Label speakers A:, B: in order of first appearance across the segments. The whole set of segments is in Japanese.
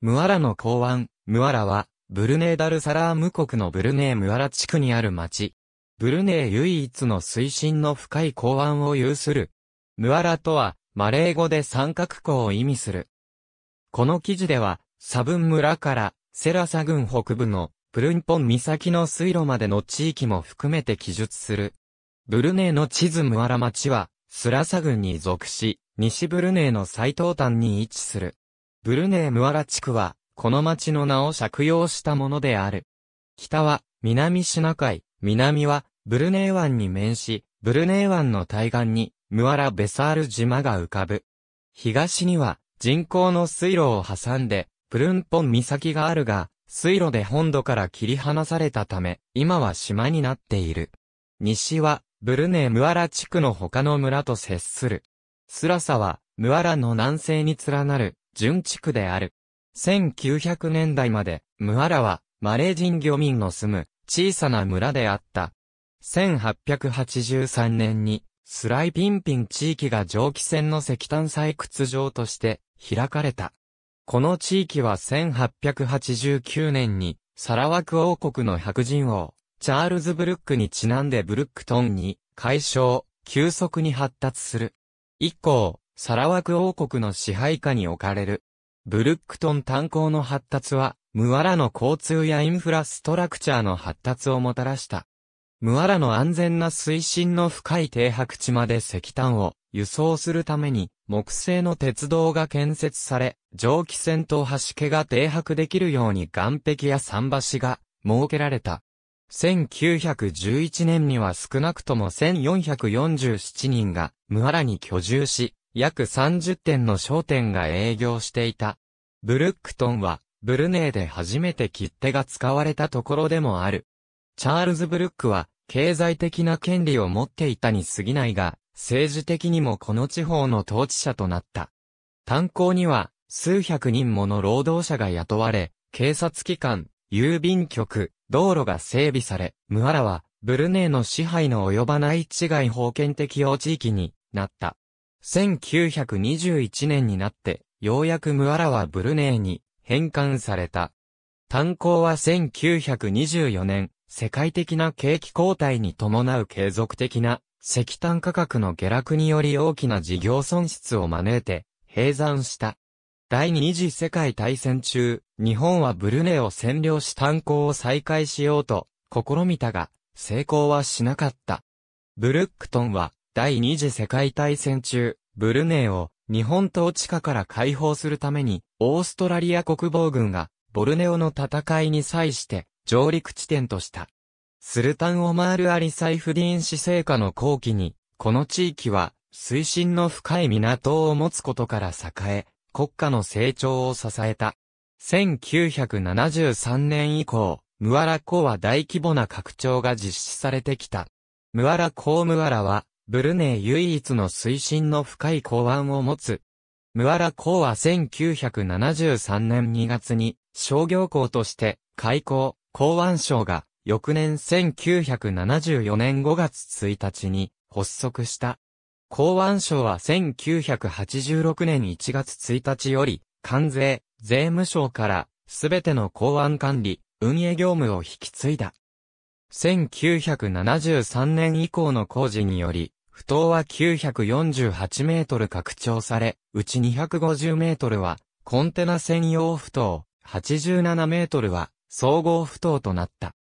A: ムアラの港湾、ムアラは、ブルネーダルサラーム国のブルネームアラ地区にある町。ブルネー唯一の水深の深い港湾を有する。ムアラとは、マレー語で三角港を意味する。この記事では、サブン村からセラサ郡北部のプルンポン岬の水路までの地域も含めて記述する。ブルネーの地図ムアラ町は、スラサ郡に属し、西ブルネーの最東端に位置する。ブルネームアラ地区は、この町の名を借用したものである。北は、南シナ海、南は、ブルネー湾に面し、ブルネー湾の対岸に、ムアラ・ベサール島が浮かぶ。東には、人工の水路を挟んで、プルンポン岬があるが、水路で本土から切り離されたため、今は島になっている。西は、ブルネームアラ地区の他の村と接する。スラサは、ムアラの南西に連なる、準地区である。1900年代まで、ムアラは、マレー人漁民の住む、小さな村であった。1883年に、スライピンピン地域が蒸気船の石炭採掘場として開かれた。この地域は1889年にサラワク王国の白人王、チャールズ・ブルックにちなんでブルックトンに解消、急速に発達する。以降、サラワク王国の支配下に置かれる。ブルックトン炭鉱の発達は、ムアラの交通やインフラストラクチャーの発達をもたらした。ムアラの安全な水深の深い停泊地まで石炭を輸送するために木製の鉄道が建設され、蒸気船と橋家が停泊できるように岸壁や桟橋が設けられた。1911年には少なくとも1447人がムアラに居住し、約30店の商店が営業していた。ブルックトンは、ブルネーで初めて切手が使われたところでもある。チャールズ・ブルックは、経済的な権利を持っていたに過ぎないが、政治的にもこの地方の統治者となった。炭鉱には、数百人もの労働者が雇われ、警察機関、郵便局、道路が整備され、ムアラは、ブルネーの支配の及ばない違外封建適用地域になった。1921年になって、ようやくムアラはブルネーに返還された。炭鉱は1924年、世界的な景気後退に伴う継続的な石炭価格の下落により大きな事業損失を招いて閉山した。第二次世界大戦中、日本はブルネーを占領し炭鉱を再開しようと試みたが、成功はしなかった。ブルックトンは第二次世界大戦中、ブルネイを日本統治下から解放するために、オーストラリア国防軍がボルネオの戦いに際して上陸地点とした。スルタンオマール・アリ・サイフディーン氏成下の後期に、この地域は水深の深い港を持つことから栄え、国家の成長を支えた。1973年以降、ムアラ港は大規模な拡張が実施されてきた。ムアラ港ムアラは、ブルネイ唯一の水深の深い港湾を持つ。ムアラ港は1973年2月に商業港として開港、港湾省が翌年1974年5月1日に発足した。港湾省は1986年1月1日より関税、税務省からすべての港湾管理、運営業務を引き継いだ。1973年以降の工事により、不当は948メートル拡張され、うち250メートルはコンテナ専用不頭、87メートルは総合不当となった。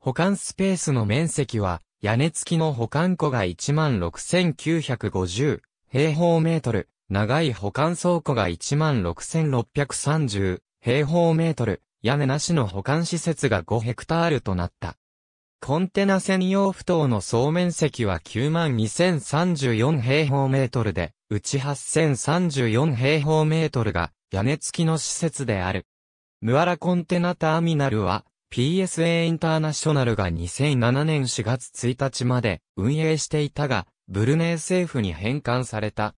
A: 保管スペースの面積は屋根付きの保管庫が16,950平方メートル、長い保管倉庫が16,630平方メートル、屋根なしの保管施設が5ヘクタールとなった。コンテナ専用不等の総面積は92,034平方メートルで、うち8,034平方メートルが屋根付きの施設である。ムアラコンテナターミナルは PSA インターナショナルが2007年4月1日まで運営していたが、ブルネー政府に返還された。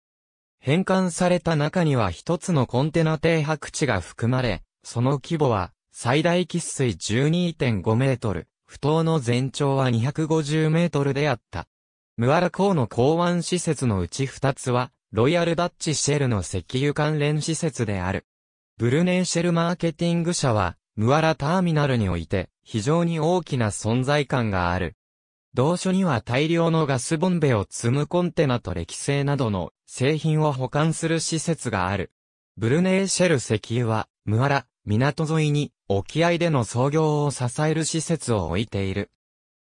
A: 返還された中には一つのコンテナ停泊地が含まれ、その規模は最大喫水12.5メートル、不当の全長は250メートルであった。ムアラ港の港湾施設のうち2つは、ロイヤルダッチシェルの石油関連施設である。ブルネーシェルマーケティング社は、ムアラターミナルにおいて、非常に大きな存在感がある。同所には大量のガスボンベを積むコンテナと歴製などの製品を保管する施設がある。ブルネーシェル石油は、ムアラ、港沿いに沖合での操業を支える施設を置いている。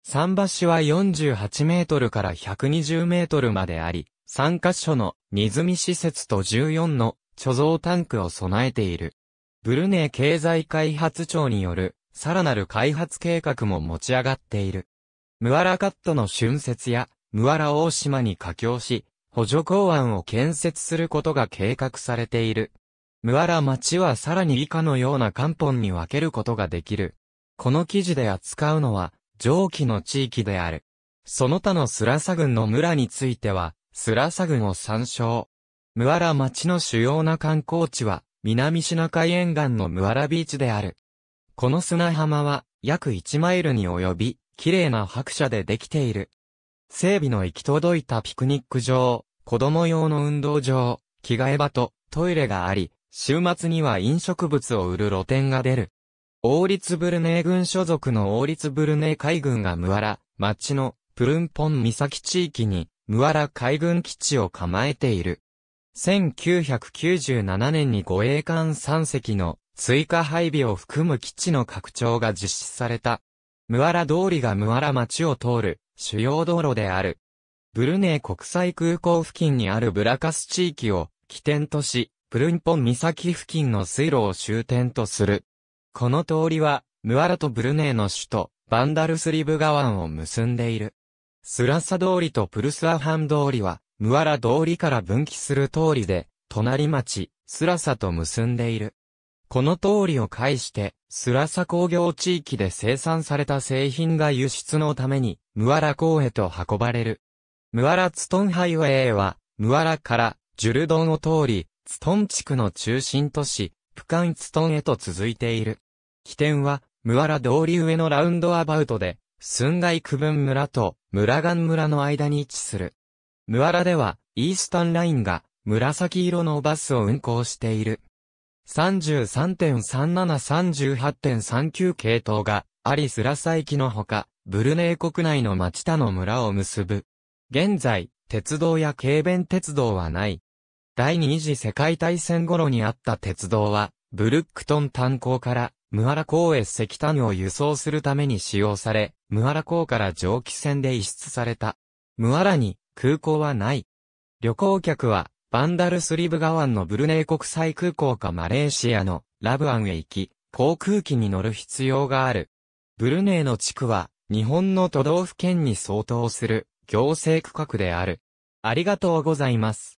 A: 桟橋は48メートルから120メートルまであり、3カ所の荷積み施設と14の貯蔵タンクを備えている。ブルネ経済開発庁によるさらなる開発計画も持ち上がっている。ムアラカットの春節やムアラ大島に架橋し、補助港湾を建設することが計画されている。ムアラ町はさらに以下のような漢本に分けることができる。この記事で扱うのは、上記の地域である。その他のスラサ郡の村については、スラサ郡を参照。ムアラ町の主要な観光地は、南シナ海沿岸のムアラビーチである。この砂浜は、約1マイルに及び、綺麗な白車でできている。整備の行き届いたピクニック場、子供用の運動場、着替え場とトイレがあり、週末には飲食物を売る露店が出る。王立ブルネー軍所属の王立ブルネー海軍がムアラ、町のプルンポン岬地域に、ムアラ海軍基地を構えている。1997年に護衛艦3隻の追加配備を含む基地の拡張が実施された。ムアラ通りがムアラ町を通る主要道路である。ブルネー国際空港付近にあるブラカス地域を起点とし、プルンポン岬付近の水路を終点とする。この通りは、ムアラとブルネイの首都、バンダルスリブ川湾を結んでいる。スラサ通りとプルスアハン通りは、ムアラ通りから分岐する通りで、隣町、スラサと結んでいる。この通りを介して、スラサ工業地域で生産された製品が輸出のために、ムアラ港へと運ばれる。ムアラツトンハイウェイは、ムアラからジュルドンを通り、ツトン地区の中心都市、プカンツトンへと続いている。起点は、ムアラ通り上のラウンドアバウトで、スンガイ区分村とムラガン村の間に位置する。ムアラでは、イースタンラインが紫色のバスを運行している。33.3738.39系統が、アリスラサ駅のほか、ブルネー国内の町田の村を結ぶ。現在、鉄道や軽便鉄道はない。第二次世界大戦頃にあった鉄道は、ブルックトン炭鉱からムアラ港へ石炭を輸送するために使用され、ムアラ港から蒸気船で輸出された。ムアラに空港はない。旅行客は、バンダルスリブガワンのブルネイ国際空港かマレーシアのラブアンへ行き、航空機に乗る必要がある。ブルネイの地区は、日本の都道府県に相当する行政区画である。ありがとうございます。